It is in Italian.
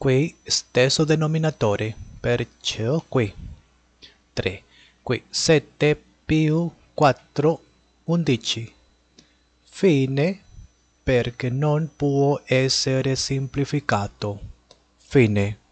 qui stesso denominatore, perciò qui 3, qui 7 più 4, 11. Fine, perché non può essere semplificato. Fine.